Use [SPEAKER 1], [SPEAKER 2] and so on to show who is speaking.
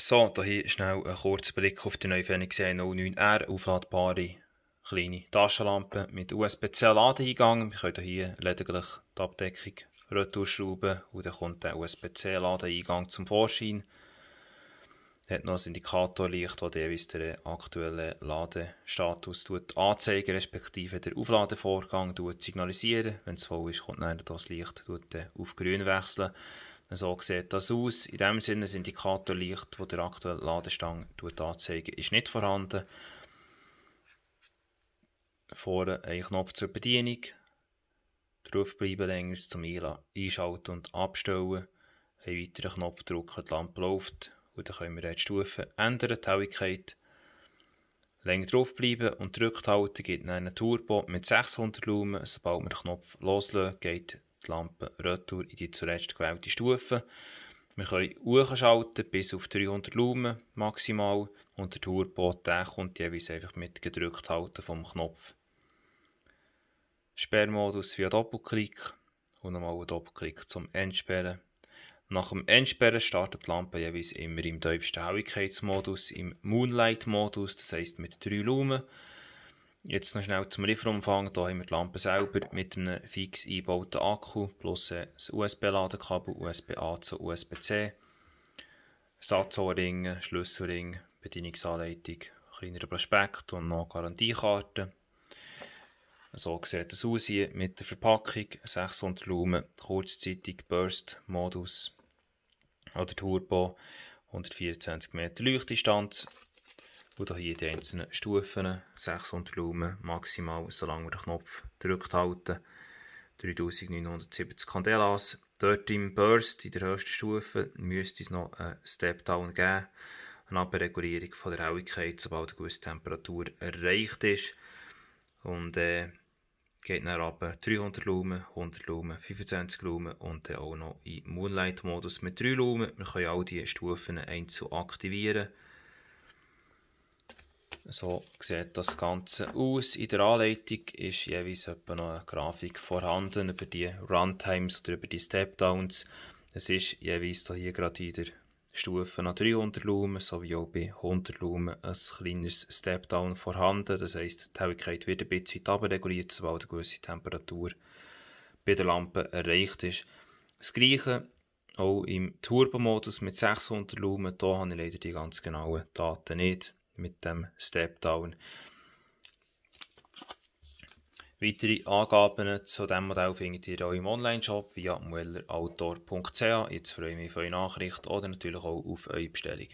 [SPEAKER 1] So, da hier schnell ein kurzer Blick auf die neue Phoenix 09R aufladbare kleine Taschenlampe mit USB-C-Ladeeingang. Wir können hier lediglich die Abdeckung retourschrauben und dann kommt der USB-C-Ladeeingang zum Vorschein. Hat noch ein Indikatorlicht, der jeweils den aktuellen Ladestatus anzeigt, respektive der Aufladevorgang signalisiert. Wenn es voll ist, kommt dann das Licht auf grün wechseln. So sieht das aus. In dem Sinne, sind die das leicht, das der aktuelle Ladestang anzeigen ist nicht vorhanden. Vorne ein Knopf zur Bedienung. Drauf bleiben länger zum Einschalten und Abstellen. Ein weiterer Knopf drücken, die Lampe läuft. Und dann können wir die Stufe ändern, die Helligkeit. Länger draufbleiben und drückt halten, gibt dann einen Turbo mit 600 Lumen. Sobald wir den Knopf loslösen, geht die Lampe retour in die zuletzt gewählte Stufe. Wir können hochschalten bis auf 300 Lumen maximal und der Tourbot kommt jeweils einfach mit gedrückt halten vom Knopf. Sperrmodus via Doppelklick und nochmal einen Doppelklick zum Entsperren. Nach dem Entsperren startet die Lampe jeweils immer im tiefsten Helligkeitsmodus, im Moonlight-Modus, das heißt mit 3 Lumen. Jetzt noch schnell zum Lieferumfang. Hier haben wir die Lampe selber mit einem fix eingebauten Akku plus ein USB-Ladekabel, USB-A zu USB-C. Satzrohrringe, Schlüsselring, Bedienungsanleitung, kleiner Prospekt und noch Garantiekarte. So sieht es aus hier mit der Verpackung. 600 Lumen, kurzzeitig Burst Modus oder Turbo, 124 Meter Leuchtdistanz. Und da hier die einzelnen Stufen, 600 Lumen maximal, solange wir den Knopf gedrückt halten. 3970 Candelas. Dort im Burst, in der höchsten Stufe, müsste es noch einen Step-Down geben. Eine Abregulierung von der Helligkeit, sobald die gewisse Temperatur erreicht ist. Und äh, geht dann ab 300 Lumen, 100 Lumen, 25 Lumen und dann auch noch im Moonlight-Modus mit 3 Lumen. Wir können all diese Stufen einzeln aktivieren. So sieht das Ganze aus. In der Anleitung ist jeweils etwa noch eine Grafik vorhanden über die Runtimes oder über die Stepdowns. Es ist jeweils hier gerade in der Stufe nach 300 Lumen sowie auch bei 100 Lumen ein kleines Stepdown vorhanden. Das heisst, die Helligkeit wird ein bisschen abreguliert, sobald eine gewisse Temperatur bei der Lampe erreicht ist. Das gleiche auch im Turbo-Modus mit 600 Lumen. Hier habe ich leider die ganz genauen Daten nicht mit dem Stepdown. Weitere Angaben zu diesem Modell findet ihr auch im Online-Shop via muellerautor.ch. Jetzt freue ich mich auf eure Nachricht oder natürlich auch auf eure Bestellung.